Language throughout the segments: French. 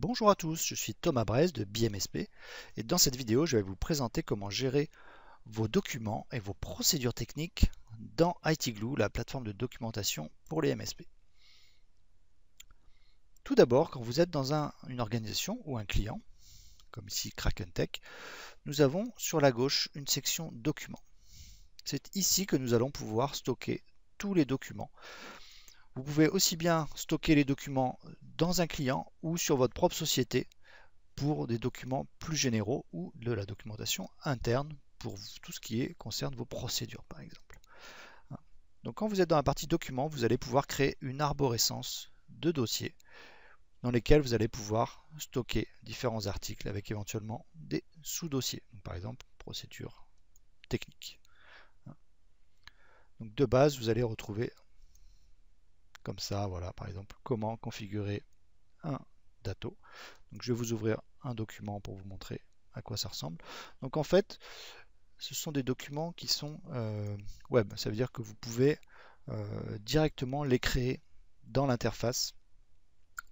Bonjour à tous, je suis Thomas Brez de BMSP et dans cette vidéo je vais vous présenter comment gérer vos documents et vos procédures techniques dans ITGlue, la plateforme de documentation pour les MSP. Tout d'abord, quand vous êtes dans une organisation ou un client, comme ici Kraken Tech, nous avons sur la gauche une section documents. C'est ici que nous allons pouvoir stocker tous les documents vous pouvez aussi bien stocker les documents dans un client ou sur votre propre société pour des documents plus généraux ou de la documentation interne pour tout ce qui est, concerne vos procédures par exemple. Donc quand vous êtes dans la partie documents, vous allez pouvoir créer une arborescence de dossiers dans lesquels vous allez pouvoir stocker différents articles avec éventuellement des sous-dossiers, par exemple procédures techniques. Donc de base, vous allez retrouver comme ça, voilà, par exemple, comment configurer un dato. Donc je vais vous ouvrir un document pour vous montrer à quoi ça ressemble. Donc en fait, ce sont des documents qui sont euh, web. Ça veut dire que vous pouvez euh, directement les créer dans l'interface.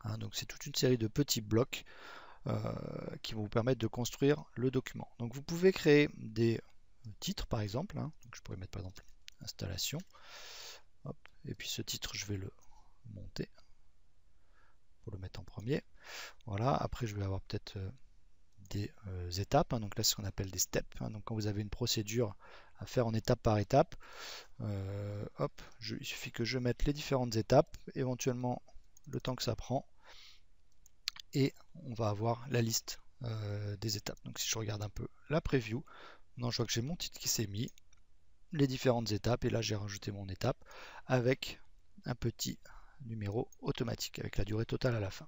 Hein, donc c'est toute une série de petits blocs euh, qui vont vous permettre de construire le document. Donc vous pouvez créer des titres par exemple. Hein. je pourrais mettre par exemple installation. Et puis ce titre, je vais le monter pour le mettre en premier. Voilà, après je vais avoir peut-être euh, des euh, étapes, hein. donc là c'est ce qu'on appelle des steps. Hein. donc quand vous avez une procédure à faire en étape par étape, euh, hop, je, il suffit que je mette les différentes étapes, éventuellement le temps que ça prend, et on va avoir la liste des étapes. Donc si je regarde un peu la preview, non, je vois que j'ai mon titre qui s'est mis, les différentes étapes, et là j'ai rajouté mon étape avec un petit numéro automatique avec la durée totale à la fin.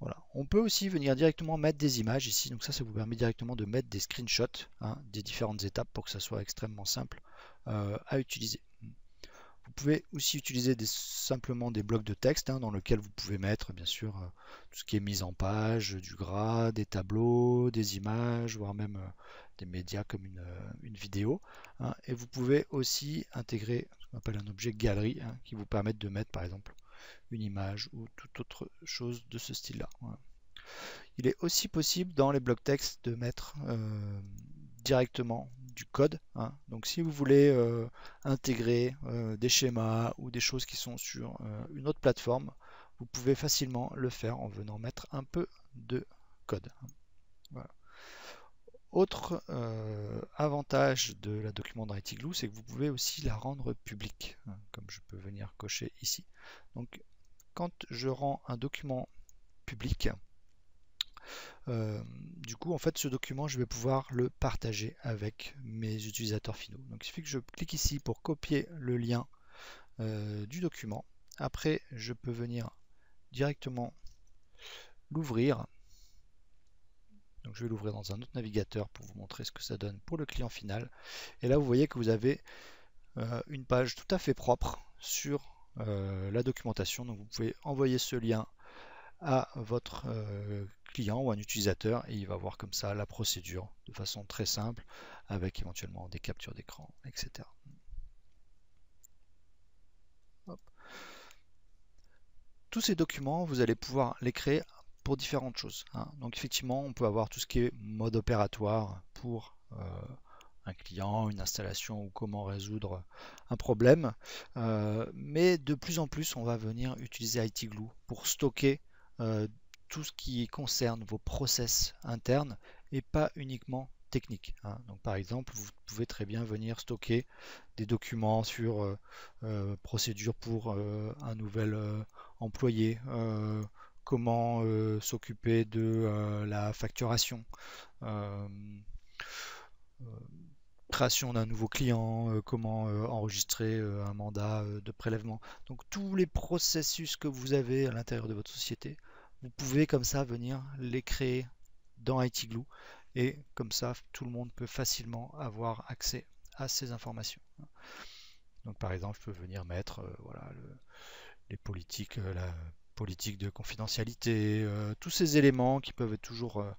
Voilà. On peut aussi venir directement mettre des images ici, donc ça, ça vous permet directement de mettre des screenshots hein, des différentes étapes pour que ça soit extrêmement simple euh, à utiliser. Vous pouvez aussi utiliser des, simplement des blocs de texte hein, dans lesquels vous pouvez mettre bien sûr euh, tout ce qui est mise en page, du gras, des tableaux, des images, voire même euh, des médias comme une, vidéo. Hein. et vous pouvez aussi intégrer ce qu'on appelle un objet galerie qui vous permet de mettre par exemple une image ou toute autre chose de ce style-là. Il est aussi possible dans les blocs texte de mettre euh, directement du code. Hein. Donc si vous voulez euh, intégrer euh, des schémas ou des choses qui sont sur une autre plateforme, vous pouvez facilement le faire en venant mettre un peu de code. Hein. Autre avantage de la document dans c'est que vous pouvez aussi la rendre publique, hein, comme je peux venir cocher ici. Donc quand je rends un document public, euh, du coup, en fait, ce document, je vais pouvoir le partager avec mes utilisateurs finaux. Donc, il suffit que je clique ici pour copier le lien euh, du document. Après, je peux venir directement l'ouvrir. Donc, je vais l'ouvrir dans un autre navigateur pour vous montrer ce que ça donne pour le client final. Et là, vous voyez que vous avez euh, une page tout à fait propre sur euh, la documentation. Donc vous pouvez envoyer ce lien à votre euh, client ou un utilisateur et il va voir comme ça la procédure de façon très simple avec éventuellement des captures d'écran, etc. Tous ces documents, vous allez pouvoir les créer pour différentes choses. Hein. Donc effectivement, on peut avoir tout ce qui est mode opératoire pour euh, un client, une installation ou comment résoudre un problème. Euh, mais de plus en plus, on va venir utiliser ITGlue pour stocker euh, tout ce qui concerne vos process internes et pas uniquement technique. Hein. Donc par exemple, vous pouvez très bien venir stocker des documents sur procédures euh, procédure pour un nouvel employé, comment s'occuper de la facturation création d'un nouveau client, euh, comment euh, enregistrer euh, un mandat de prélèvement. Donc tous les processus que vous avez à l'intérieur de votre société, vous pouvez comme ça venir les créer dans ITGlue et comme ça tout le monde peut facilement avoir accès à ces informations. Donc par exemple, je peux venir mettre voilà, les politiques, politique de confidentialité, euh, tous ces éléments qui peuvent être toujours euh,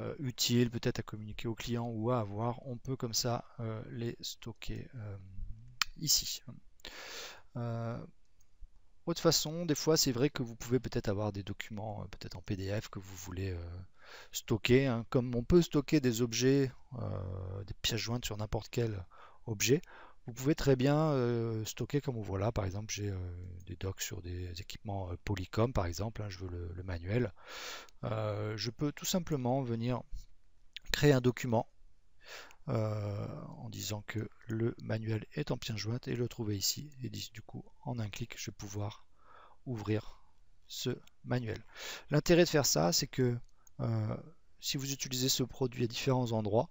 euh, utiles peut-être à communiquer aux clients ou à avoir, on peut comme ça les stocker ici. autre façon, des fois c'est vrai que vous pouvez peut-être avoir des documents peut-être en PDF que vous voulez stocker, hein, comme on peut stocker des objets, des pièces jointes sur n'importe quel objet, vous pouvez très bien euh, stocker comme voit voilà. Par exemple, j'ai euh, des docs sur des équipements euh, Polycom, par exemple. Hein, je veux le, manuel. je peux tout simplement venir créer un document en disant que le manuel est en pièce jointe et le trouver ici. Et du coup, en un clic, je vais pouvoir ouvrir ce manuel. L'intérêt de faire ça, c'est que si vous utilisez ce produit à différents endroits,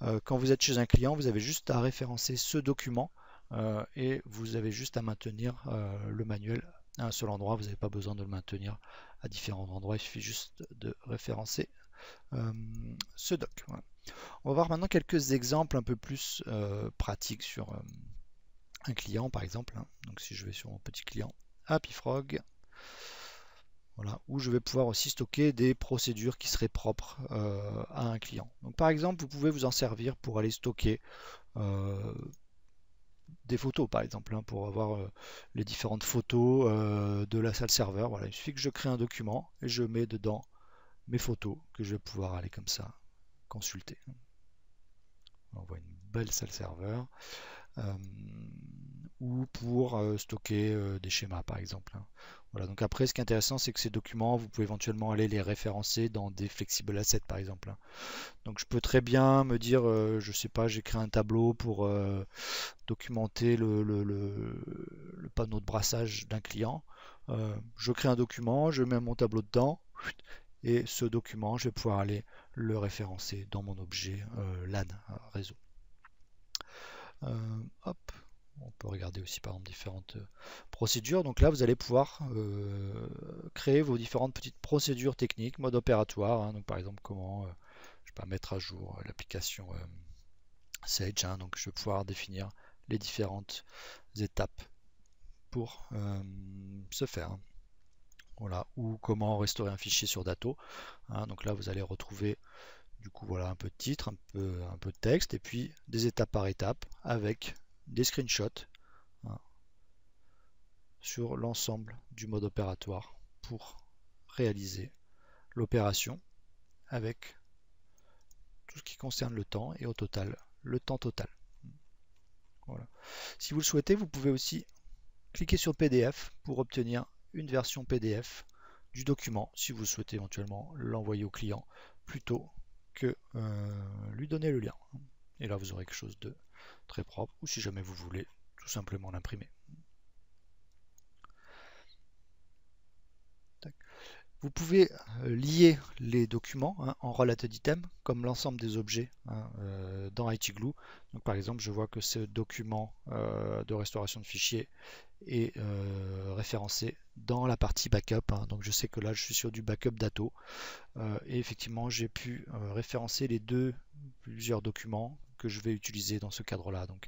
euh, quand vous êtes chez un client, vous avez juste à référencer ce document euh, et vous avez juste à maintenir euh, le manuel à un seul endroit. Vous n'avez pas besoin de le maintenir à différents endroits. Il suffit juste de référencer ce doc. On va voir maintenant quelques exemples un peu plus pratiques sur un client par exemple. Hein. Donc si je vais sur mon petit client Happy Frog. Voilà, où je vais pouvoir aussi stocker des procédures qui seraient propres euh, à un client. Donc par exemple, vous pouvez vous en servir pour aller stocker euh, des photos, par exemple, hein, pour avoir euh, les différentes photos de la salle serveur. Voilà, il suffit que je crée un document et je mets dedans mes photos que je vais pouvoir aller comme ça consulter. On voit une belle salle serveur. ou pour stocker des schémas, par exemple. Hein. Voilà, donc après, ce qui est intéressant, c'est que ces documents, vous pouvez éventuellement aller les référencer dans des flexibles assets, par exemple. Hein. Donc je peux très bien me dire, euh, je sais pas, j'ai créé un tableau pour euh, documenter le, panneau de brassage d'un client. Euh, je crée un document, je mets mon tableau dedans, et ce document, je vais pouvoir aller le référencer dans mon objet LAN hein, réseau. hop, on peut regarder aussi par exemple différentes euh, procédures. Donc là, vous allez pouvoir euh, créer vos différentes petites procédures techniques, mode opératoire. Hein. donc par exemple, comment euh, je vais mettre à jour l'application Sage. Hein. donc je vais pouvoir définir les différentes étapes pour se faire. Hein. Voilà, ou comment restaurer un fichier sur Dato. donc là, vous allez retrouver du coup voilà un peu de titre, un peu, un peu de texte, et puis des étapes par étape avec des screenshots hein, sur l'ensemble du mode opératoire pour réaliser l'opération avec tout ce qui concerne le temps et au total le temps total. Si vous le souhaitez, vous pouvez aussi cliquer sur PDF pour obtenir une version PDF du document si vous souhaitez éventuellement l'envoyer au client plutôt que euh, lui donner le lien. Et là, vous aurez quelque chose de très propre, ou si jamais vous voulez, tout simplement l'imprimer. Vous pouvez euh, lier les documents hein, en related d'item comme l'ensemble des objets hein, euh, dans ITGlue. Donc par exemple, je vois que ce document euh, de restauration de fichiers est référencé dans la partie backup. Hein. Donc je sais que là, je suis sur du backup dato. et effectivement, j'ai pu référencer les deux plusieurs documents que je vais utiliser dans ce cadre-là. Donc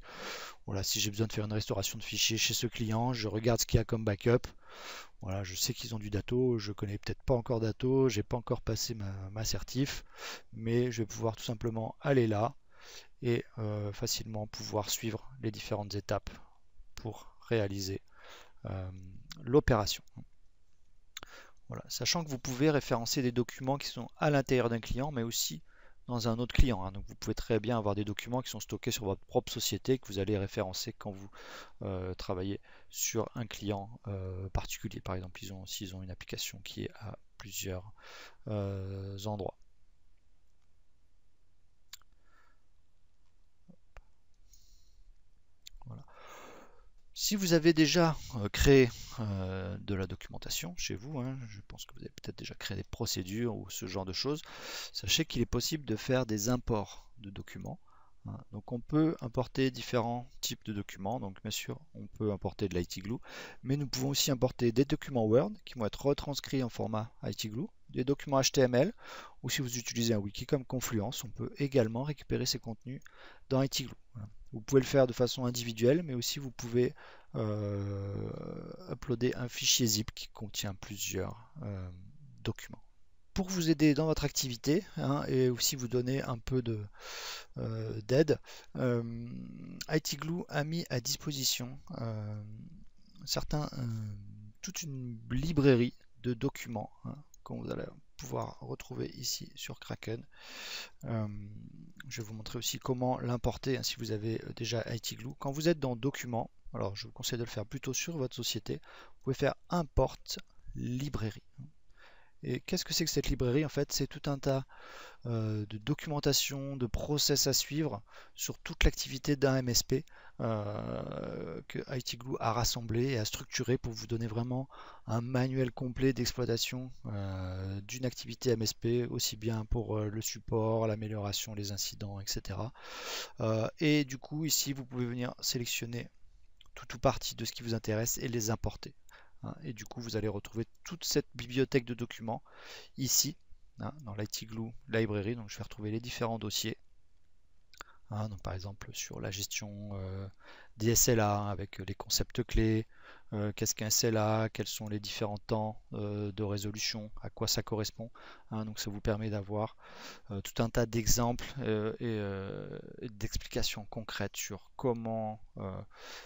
voilà, si j'ai besoin de faire une restauration de fichiers chez ce client, je regarde ce qu'il y a comme backup. Voilà, je sais qu'ils ont du dato, je connais peut-être pas encore dato, j'ai pas encore passé ma, certif, mais je vais pouvoir tout simplement aller là et euh, facilement pouvoir suivre les différentes étapes pour réaliser euh, l'opération. Voilà, sachant que vous pouvez référencer des documents qui sont à l'intérieur d'un client, mais aussi dans un autre client. Hein. Donc vous pouvez très bien avoir des documents qui sont stockés sur votre propre société que vous allez référencer quand vous euh, travaillez sur un client euh, particulier. Par exemple, s'ils ont, ont une application qui est à plusieurs euh, endroits. Si vous avez déjà euh, créé euh, de la documentation chez vous, hein, je pense que vous avez peut-être déjà créé des procédures ou ce genre de choses, sachez qu'il est possible de faire des imports de documents. Hein. Donc on peut importer différents types de documents, donc bien sûr on peut importer de l'ITGLU, mais nous pouvons aussi importer des documents Word qui vont être retranscrits en format ITGLU, des documents HTML ou si vous utilisez un wiki comme Confluence, on peut également récupérer ces contenus dans Etigloo. Vous pouvez le faire de façon individuelle, mais aussi vous pouvez euh, uploader un fichier zip qui contient plusieurs euh, documents. Pour vous aider dans votre activité hein, et aussi vous donner un peu euh, d'aide, euh, ITGlue a mis à disposition certains, toute une librairie de documents hein, comme vous allez pouvoir retrouver ici sur Kraken. Euh, je vais vous montrer aussi comment l'importer hein, si vous avez euh, déjà Glue. Quand vous êtes dans Documents, alors je vous conseille de le faire plutôt sur votre société, vous pouvez faire Import librairie. Et qu'est-ce que c'est que cette librairie En fait, c'est tout un tas euh, de documentation, de process à suivre sur toute l'activité d'un MSP euh, que ITGlue a rassemblé et a structuré pour vous donner vraiment un manuel complet d'exploitation euh, d'une activité MSP, aussi bien pour le support, l'amélioration, les incidents, etc. et du coup, ici, vous pouvez venir sélectionner tout ou partie de ce qui vous intéresse et les importer. Hein, et du coup, vous allez retrouver toute cette bibliothèque de documents ici, hein, dans l'ITGlue Library. Donc, je vais retrouver les différents dossiers. Hein, par exemple, sur la gestion euh, DSLA avec euh, les concepts clés, euh, qu'est-ce qu'un CLA, quels sont les différents temps euh, de résolution, à quoi ça correspond. Hein, donc ça vous permet d'avoir euh, tout un tas d'exemples et, d'explications concrètes sur comment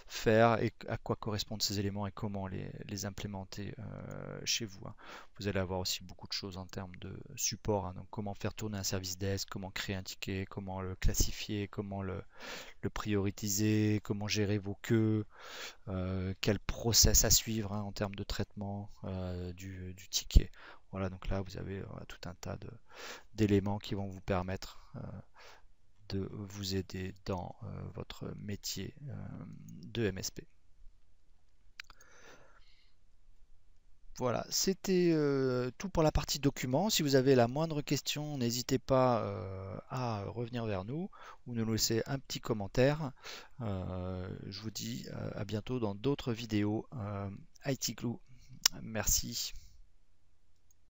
faire et à quoi correspondent ces éléments et comment les, implémenter chez vous. Hein. Vous allez avoir aussi beaucoup de choses en termes de support, hein, donc comment faire tourner un service desk, comment créer un ticket, comment le classifier, comment le, le prioritiser, comment gérer vos queues, quel à suivre hein, en termes de traitement euh, du, ticket. Voilà, donc là vous avez euh, tout un tas d'éléments qui vont vous permettre euh, de vous aider dans votre métier de MSP. Voilà, c'était euh, tout pour la partie documents. Si vous avez la moindre question, n'hésitez pas euh, à revenir vers nous ou nous laisser un petit commentaire. Euh, je vous dis à bientôt dans d'autres vidéos IT Clou. Merci.